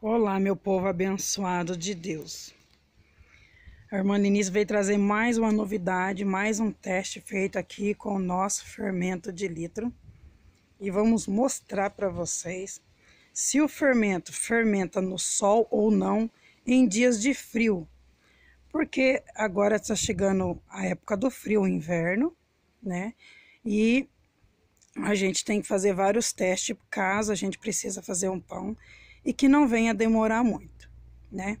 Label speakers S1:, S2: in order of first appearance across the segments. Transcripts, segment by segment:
S1: Olá, meu povo abençoado de Deus. A irmã Denise veio trazer mais uma novidade, mais um teste feito aqui com o nosso fermento de litro. E vamos mostrar para vocês se o fermento fermenta no sol ou não em dias de frio. Porque agora está chegando a época do frio, inverno, né? E a gente tem que fazer vários testes caso a gente precisa fazer um pão e que não venha demorar muito, né?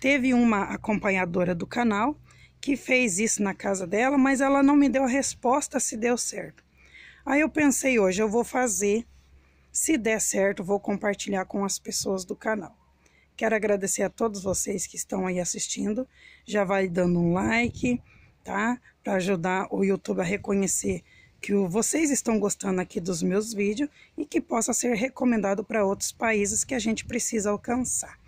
S1: Teve uma acompanhadora do canal que fez isso na casa dela, mas ela não me deu a resposta se deu certo. Aí eu pensei hoje, eu vou fazer, se der certo, vou compartilhar com as pessoas do canal. Quero agradecer a todos vocês que estão aí assistindo. Já vai dando um like, tá? Para ajudar o YouTube a reconhecer que vocês estão gostando aqui dos meus vídeos e que possa ser recomendado para outros países que a gente precisa alcançar.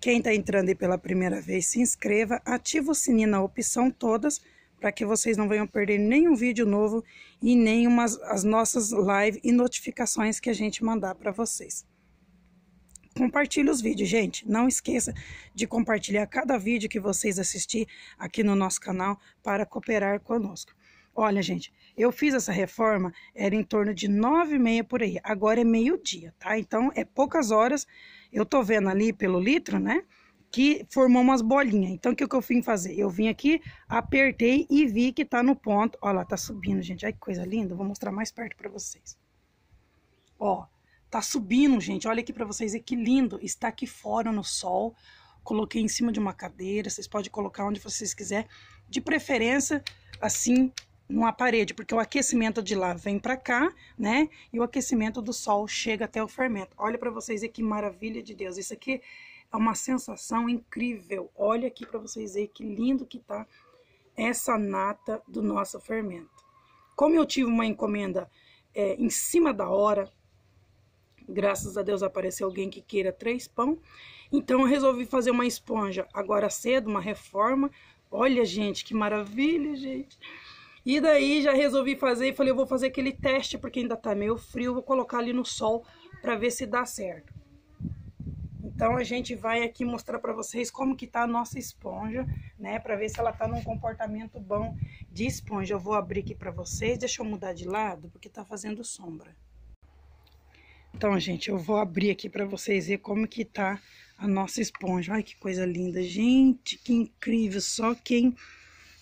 S1: Quem está entrando aí pela primeira vez, se inscreva, ativa o sininho na opção todas para que vocês não venham perder nenhum vídeo novo e nenhuma as nossas lives e notificações que a gente mandar para vocês. Compartilhe os vídeos, gente. Não esqueça de compartilhar cada vídeo que vocês assistir aqui no nosso canal para cooperar conosco. Olha, gente, eu fiz essa reforma, era em torno de nove e meia por aí. Agora é meio-dia, tá? Então, é poucas horas. Eu tô vendo ali pelo litro, né? Que formou umas bolinhas. Então, o que, que eu vim fazer? Eu vim aqui, apertei e vi que tá no ponto. Olha lá, tá subindo, gente. Ai, que coisa linda. Vou mostrar mais perto pra vocês. Ó, tá subindo, gente. Olha aqui pra vocês, é que lindo. Está aqui fora no sol. Coloquei em cima de uma cadeira. Vocês podem colocar onde vocês quiserem. De preferência, assim, numa parede, porque o aquecimento de lá vem para cá, né? E o aquecimento do sol chega até o fermento. Olha para vocês que maravilha de Deus. Isso aqui é uma sensação incrível. Olha aqui para vocês verem que lindo que tá essa nata do nosso fermento. Como eu tive uma encomenda é, em cima da hora, graças a Deus apareceu alguém que queira três pão, então eu resolvi fazer uma esponja. Agora cedo, uma reforma. Olha, gente, que maravilha, gente. E daí já resolvi fazer e falei, eu vou fazer aquele teste porque ainda tá meio frio, vou colocar ali no sol para ver se dá certo. Então a gente vai aqui mostrar para vocês como que tá a nossa esponja, né, para ver se ela tá num comportamento bom de esponja. Eu vou abrir aqui para vocês, deixa eu mudar de lado porque tá fazendo sombra. Então, gente, eu vou abrir aqui para vocês ver como que tá a nossa esponja. Ai, que coisa linda, gente, que incrível, só quem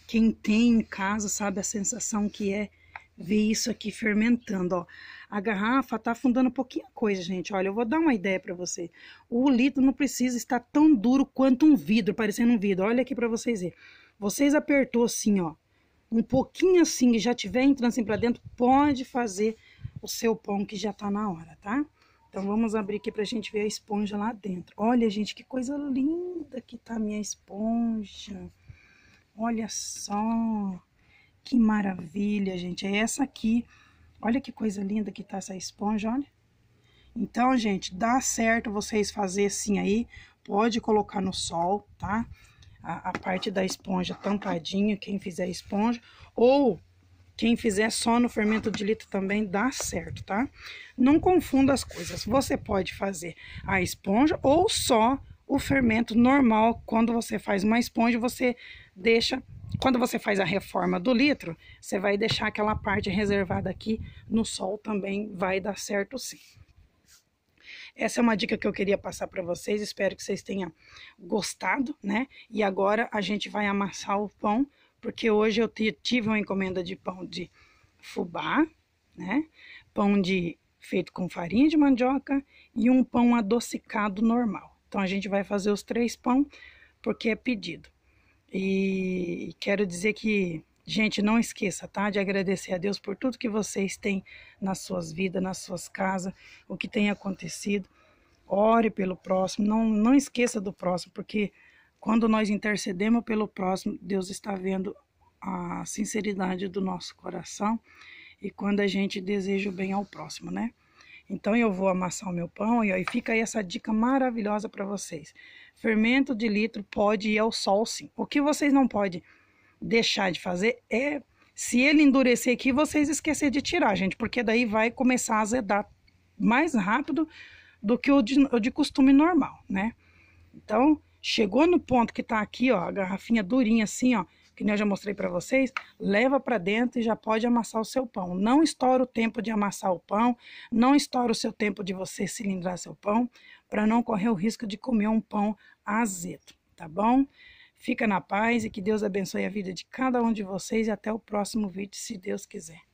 S1: quem tem em casa sabe a sensação que é ver isso aqui fermentando, ó. A garrafa tá afundando um pouquinho a coisa, gente. Olha, eu vou dar uma ideia para você. O litro não precisa estar tão duro quanto um vidro, parecendo um vidro. Olha aqui para vocês verem. Vocês apertou assim, ó, um pouquinho assim, e já tiver entrando assim para dentro, pode fazer o seu pão que já tá na hora, tá? Então vamos abrir aqui pra gente ver a esponja lá dentro. Olha, gente, que coisa linda que tá a minha esponja. Olha só, que maravilha, gente. É essa aqui. Olha que coisa linda que tá essa esponja, olha. Então, gente, dá certo vocês fazer assim aí. Pode colocar no sol, tá? A, a parte da esponja tampadinha, quem fizer esponja. Ou quem fizer só no fermento de litro também dá certo, tá? Não confunda as coisas. Você pode fazer a esponja ou só o fermento normal, quando você faz uma esponja, você deixa. Quando você faz a reforma do litro, você vai deixar aquela parte reservada aqui no sol também, vai dar certo sim. Essa é uma dica que eu queria passar para vocês, espero que vocês tenham gostado, né? E agora a gente vai amassar o pão, porque hoje eu tive uma encomenda de pão de fubá, né? Pão de feito com farinha de mandioca e um pão adocicado normal. Então a gente vai fazer os três pão porque é pedido. E quero dizer que, gente, não esqueça, tá? De agradecer a Deus por tudo que vocês têm nas suas vidas, nas suas casas, o que tem acontecido. Ore pelo próximo, não, não esqueça do próximo, porque quando nós intercedemos pelo próximo, Deus está vendo a sinceridade do nosso coração e quando a gente deseja o bem ao próximo, né? Então eu vou amassar o meu pão e aí fica aí essa dica maravilhosa para vocês. Fermento de litro pode ir ao sol sim. O que vocês não podem deixar de fazer é se ele endurecer aqui, vocês esquecer de tirar, gente, porque daí vai começar a azedar mais rápido do que o de, o de costume normal, né? Então, chegou no ponto que tá aqui, ó, a garrafinha durinha assim, ó, que eu já mostrei para vocês, leva para dentro e já pode amassar o seu pão. Não estoura o tempo de amassar o pão, não estoura o seu tempo de você cilindrar seu pão, para não correr o risco de comer um pão azedo, tá bom? Fica na paz e que Deus abençoe a vida de cada um de vocês e até o próximo vídeo, se Deus quiser.